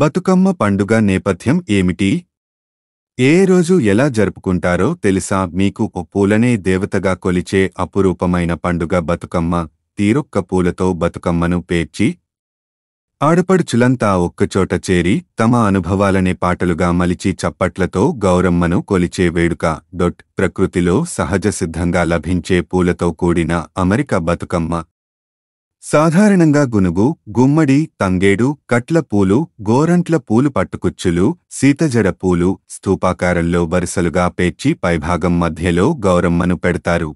బతుకమ్మ పండుగ నేపథ్యం ఏమిటి ఏ రోజు ఎలా జరుపుకుంటారో తెలుసా మీకు పూలనే దేవతగా కొలిచే అపురూపమైన పండుగ బతుకమ్మ తీరొక్క పూలతో బతుకమ్మను పేర్చి ఆడపడుచులంతా ఒక్కచోట చేరి తమ అనుభవాలనే పాటలుగా మలిచి చప్పట్లతో గౌరమ్మను కొలిచే వేడుక డొట్ ప్రకృతిలో సహజసిద్ధంగా లభించే పూలతో కూడిన అమెరికా బతుకమ్మ సాధారణంగా గునుగు గుమ్మడి తంగేడు కట్ల పూలు గోరంట్ల పూలు పట్టుకుచ్చులు సీతజడ పూలు స్థూపాకారంలో వరుసలుగా పేర్చి పైభాగం మధ్యలో గౌరమ్మను పెడతారు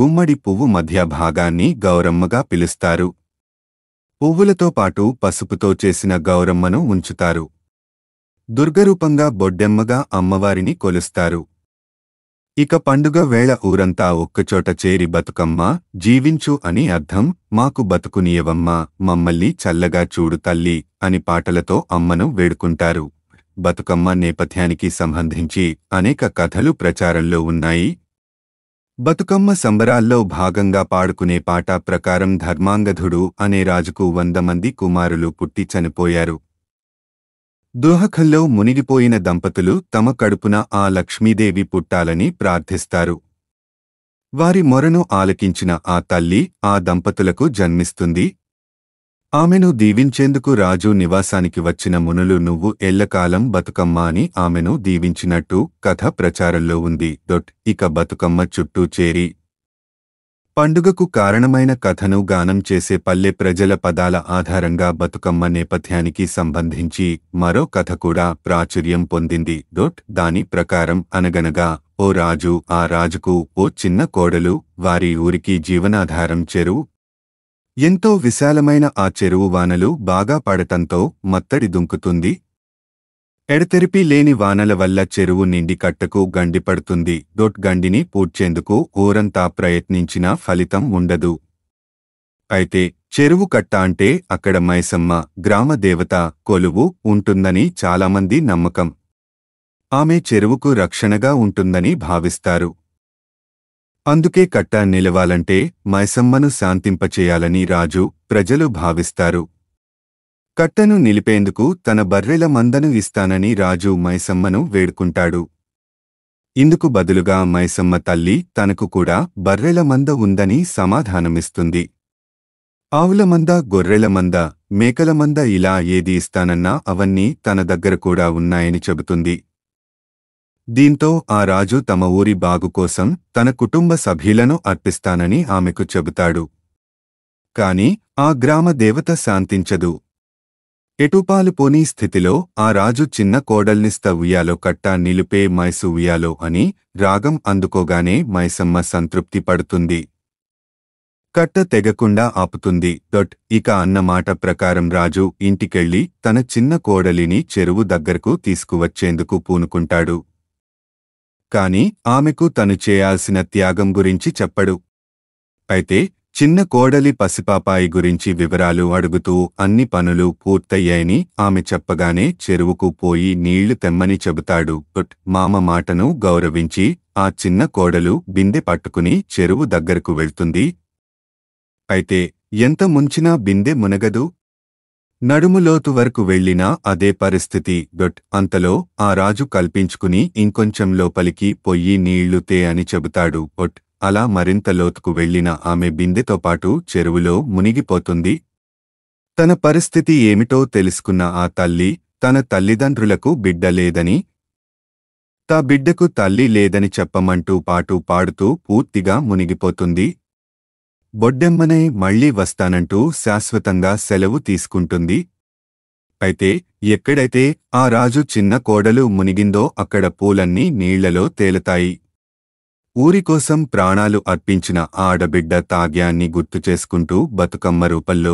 గుమ్మడి పువ్వు మధ్య భాగాన్ని గౌరమ్మగా పిలుస్తారు పువ్వులతో పాటు పసుపుతో చేసిన గౌరమ్మను ఉంచుతారు దుర్గరూపంగా బొడ్డెమ్మగా అమ్మవారిని కొలుస్తారు ఇక పండుగ వేళ ఊరంతా ఒక్కచోట చేరి బతుకమ్మ జీవించు అని అర్థం మాకు బతుకునియవమ్మా మమ్మల్ని చల్లగా చూడు తల్లి అని పాటలతో అమ్మను వేడుకుంటారు బతుకమ్మ నేపథ్యానికి సంబంధించి అనేక కథలు ప్రచారంలో ఉన్నాయి బతుకమ్మ సంబరాల్లో భాగంగా పాడుకునే పాట ప్రకారం ధర్మాంగధుడు అనే రాజుకు వంద మంది కుమారులు పుట్టి చనిపోయారు దుహఖల్లో మునిగిపోయిన దంపతులు తమ కడుపున ఆ లక్ష్మీదేవి పుట్టాలని ప్రార్థిస్తారు వారి మొరను ఆలకించిన ఆ తల్లి ఆ దంపతులకు జన్మిస్తుంది ఆమెను దీవించేందుకు రాజు నివాసానికి వచ్చిన మునులు నువ్వు ఎల్లకాలం బతుకమ్మ అని ఆమెను దీవించినట్టు కథ ప్రచారంలో ఉంది దొట్ ఇక బతుకమ్మ చుట్టూ చేరి పండుగకు కారణమైన కథను గానం చేసే పల్లె ప్రజల పదాల ఆధారంగా బతుకమ్మ నేపథ్యానికి సంబంధించి మరో కథ కూడా ప్రాచుర్యం పొందింది డోట్ దాని ప్రకారం అనగనగా ఓ రాజు ఆ రాజుకు ఓ చిన్న కోడలు వారి ఊరికి జీవనాధారం చెరువు ఎంతో విశాలమైన ఆ చెరువు వానలు బాగా పడటంతో మత్తడి దుంకుతుంది ఎడతెరిపి లేని వానల వల్ల చెరువు నిండి కట్టకు గండిపడుతుంది డొట్ గండిని పూడ్చేందుకు ఊరంతా ప్రయత్నించినా ఫలితం ఉండదు అయితే చెరువు కట్ట అంటే అక్కడ మైసమ్మ గ్రామ దేవత కొలువు ఉంటుందని చాలామంది నమ్మకం ఆమె చెరువుకు రక్షణగా ఉంటుందని భావిస్తారు అందుకే కట్ట నిలవాలంటే మైసమ్మను శాంతింపచేయాలని రాజు ప్రజలు భావిస్తారు కట్టను నిలిపేందుకు తన బర్రెల మందను ఇస్తానని రాజు మైసమ్మను వేడుకుంటాడు ఇందుకు బదులుగా మైసమ్మ తల్లి తనకు కూడా బర్రెల మంద ఉందని సమాధానమిస్తుంది ఆవుల మంద గొర్రెల మంద మేకల మంద ఇలా ఏది ఇస్తానన్నా అవన్నీ తన దగ్గర కూడా ఉన్నాయని చెబుతుంది దీంతో ఆ రాజు తమ ఊరి బాగు కోసం తన కుటుంబ సభ్యులను అర్పిస్తానని ఆమెకు చెబుతాడు కాని ఆ గ్రామ దేవత శాంతించదు ఎటుపాలు పోనీ స్థితిలో ఆ రాజు చిన్న కోడల్నిస్త ఉయ్యాలో కట్టా నిలుపే మైసు ఉయ్యాలో అని రాగం అందుకోగానే మైసమ్మ సంతృప్తి పడుతుంది కట్ట తెగకుండా ఆపుతుంది దొట్ ఇక అన్నమాట ప్రకారం రాజు ఇంటికెళ్ళి తన చిన్న కోడలిని చెరువు దగ్గరకు తీసుకువచ్చేందుకు పూనుకుంటాడు కాని ఆమెకు తను చేయాల్సిన త్యాగం గురించి చెప్పడు అయితే చిన్న కోడలి పసిపాపాయి గురించి వివరాలు అడుగుతూ అన్ని పనులు పూర్తయ్యాయని ఆమె చెప్పగానే చెరువుకు పోయి నీళ్లు తెమ్మని చెబుతాడు మామ మాటను గౌరవించి ఆ చిన్న కోడలు బిందె పట్టుకుని చెరువు దగ్గరకు వెళ్తుంది అయితే ఎంత ముంచినా బిందె మునగదు నడుములోతు వరకు వెళ్లినా అదే పరిస్థితి డొట్ అంతలో ఆ రాజు కల్పించుకుని ఇంకొంచెం లోపలికి పొయ్యి నీళ్లు తే అని చెబుతాడు ఒట్ అలా మరింత లోతుకు వెళ్లిన ఆమె బిందెతో పాటు చెరువులో మునిగిపోతుంది తన పరిస్థితి ఏమిటో తెలుసుకున్న ఆ తల్లి తన తల్లిదండ్రులకు బిడ్డ లేదని తా బిడ్డకు తల్లి లేదని చెప్పమంటూ పాటు పాడుతూ పూర్తిగా మునిగిపోతుంది బొడ్డెమ్మనే మళ్లీ వస్తానంటూ శాశ్వతంగా సెలవు తీసుకుంటుంది అయితే ఎక్కడైతే ఆ రాజు చిన్న కోడలు మునిగిందో అక్కడ పూలన్నీ నీళ్లలో తేలతాయి ఊరికోసం ప్రాణాలు అర్పించిన ఆడబిడ్డ తాగ్యాన్ని గుర్తుచేసుకుంటూ బతుకమ్మ రూపంలో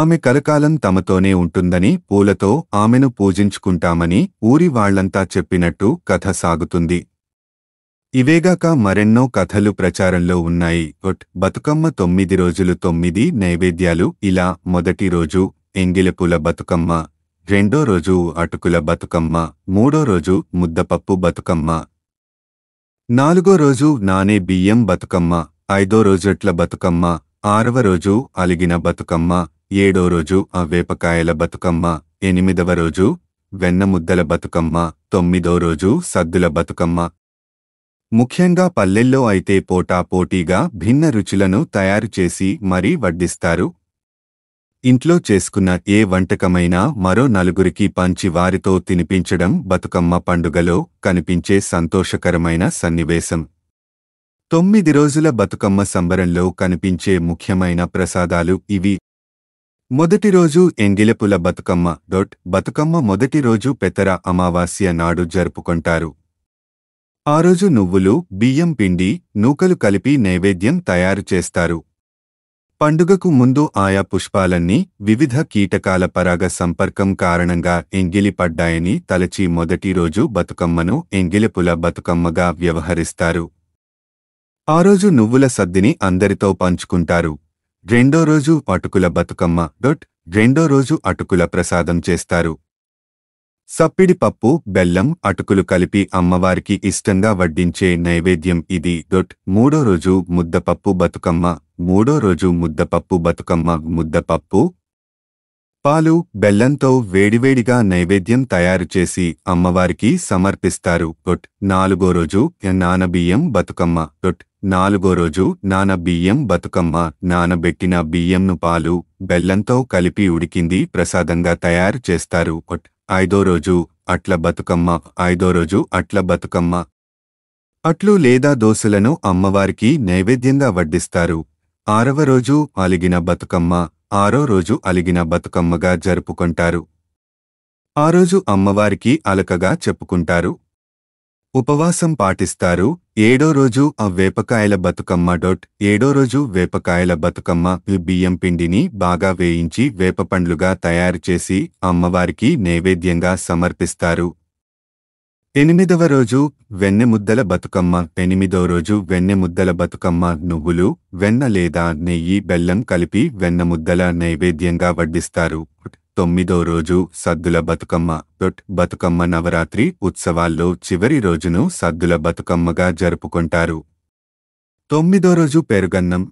ఆమె కలకాలం తమతోనే ఉంటుందని పూలతో ఆమెను పూజించుకుంటామని ఊరి వాళ్లంతా చెప్పినట్టు కథ సాగుతుంది ఇవేగాక మరెన్నో కథలు ప్రచారంలో ఉన్నాయి ఒట్ బతుకమ్మ తొమ్మిది రోజులు తొమ్మిది నైవేద్యాలు ఇలా మొదటి రోజు ఎంగిలపూల బతుకమ్మ రెండో రోజు అటుకుల బతుకమ్మ మూడో రోజు ముద్దపప్పు బతుకమ్మ నాలుగో రోజు నానే బియ్యం బతుకమ్మ ఐదో రోజట్ల బతుకమ్మ ఆరవ రోజు అలిగిన బతుకమ్మ ఏడో రోజు ఆ వేపకాయల బతుకమ్మ ఎనిమిదవ రోజు వెన్నముద్దల బతుకమ్మ తొమ్మిదో రోజు సద్దుల బతుకమ్మ ముఖ్యంగా పల్లెల్లో అయితే పోటాపోటీగా భిన్న రుచులను తయారుచేసి మరీ వడ్డిస్తారు ఇంట్లో చేసుకున్న ఏ వంటకమైనా మరో నలుగురికి పంచి వారితో తినిపించడం బతుకమ్మ పండుగలో కనిపించే సంతోషకరమైన సన్నివేశం తొమ్మిది రోజుల బతుకమ్మ సంబరంలో కనిపించే ముఖ్యమైన ప్రసాదాలు ఇవి మొదటి రోజు ఎంగిలపుల బతుకమ్మ డొట్ బతుకమ్మ మొదటి రోజు పెతర అమావాస్య నాడు జరుపుకుంటారు ఆ రోజు నువ్వులు బియ్యం పిండి నూకలు కలిపి నైవేద్యం తయారు చేస్తారు పండుగకు ముందు ఆయా పుష్పాలన్నీ వివిధ కీటకాల పరాగ సంపర్కం కారణంగా ఎంగిలిపడ్డాయని తలచి మొదటి రోజు బతుకమ్మను ఎంగిలిపుల బతుకమ్మగా వ్యవహరిస్తారు ఆ రోజు నువ్వుల సద్దిని అందరితో పంచుకుంటారు రెండో రోజు అటుకుల బతుకమ్మ డొట్ రెండో రోజు అటుకుల ప్రసాదం చేస్తారు సప్పిడి పప్పు బెల్లం అటుకులు కలిపి అమ్మవారికి ఇష్టంగా వడ్డించే నైవేద్యం ఇది దొట్ మూడో రోజు ముద్దపప్పు బతుకమ్మ మూడో రోజు ముద్దపప్పు బతుకమ్మ ముద్దపప్పు పాలు బెల్లంతో వేడివేడిగా నైవేద్యం తయారుచేసి అమ్మవారికి సమర్పిస్తారు దొట్ నాలుగో రోజు నానబియ్యం బతుకమ్మ దొట్ నాలుగో రోజు నానబియ్యం బతుకమ్మ నానబెట్టిన బియ్యంను పాలు బెల్లంతో కలిపి ఉడికింది ప్రసాదంగా తయారు చేస్తారు ఒట్ ఐదో రోజు అట్ల బతుకమ్మ ఐదో రోజు అట్ల బతుకమ్మ అట్లు లేదా దోశలను అమ్మవారికి నైవేద్యంగా వడ్డిస్తారు ఆరవ రోజు అలిగిన బతుకమ్మ ఆరో రోజు అలిగిన బతుకమ్మగా జరుపుకుంటారు ఆ రోజు అమ్మవారికి అలకగా చెప్పుకుంటారు ఉపవాసం పాటిస్తారు ఏడో రోజు ఆ వేపకాయల బతుకమ్మ డొట్ ఏడో రోజు వేపకాయల బతుకమ్మ బియ్యం పిండిని బాగా వేయించి వేపపండ్లుగా తయారు చేసి అమ్మవారికి నైవేద్యంగా సమర్పిస్తారు ఎనిమిదవ రోజు వెన్నెముద్దల బతుకమ్మ ఎనిమిదో రోజు వెన్నెముద్దల బతుకమ్మ నువ్వులు వెన్న లేదా నెయ్యి బెల్లం కలిపి వెన్నెముద్దల నైవేద్యంగా వడ్డిస్తారు తొమ్మిదో రోజు సద్దుల బతుకమ్మ దొట్ బతుకమ్మ నవరాత్రి ఉత్సవాల్లో చివరి రోజును సద్దుల బతుకమ్మగా జరుపుకుంటారు తొమ్మిదో రోజు పెరుగన్నం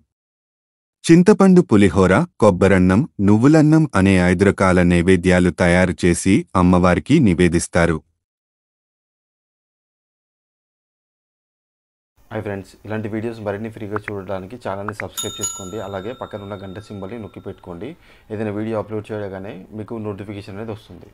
చింతపండు పులిహోర కొబ్బరన్నం నువ్వులన్నం అనే ఐదు రకాల నైవేద్యాలు తయారు చేసి అమ్మవారికి నివేదిస్తారు హాయ్ ఫ్రెండ్స్ ఇలాంటి వీడియోస్ మరిన్ని ఫ్రీగా చూడడానికి ఛానల్ని సబ్స్క్రైబ్ చేసుకోండి అలాగే పక్కన ఉన్న గంట సింబల్ని నొక్కి పెట్టుకోండి ఏదైనా వీడియో అప్లోడ్ చేయగానే మీకు నోటిఫికేషన్ అనేది వస్తుంది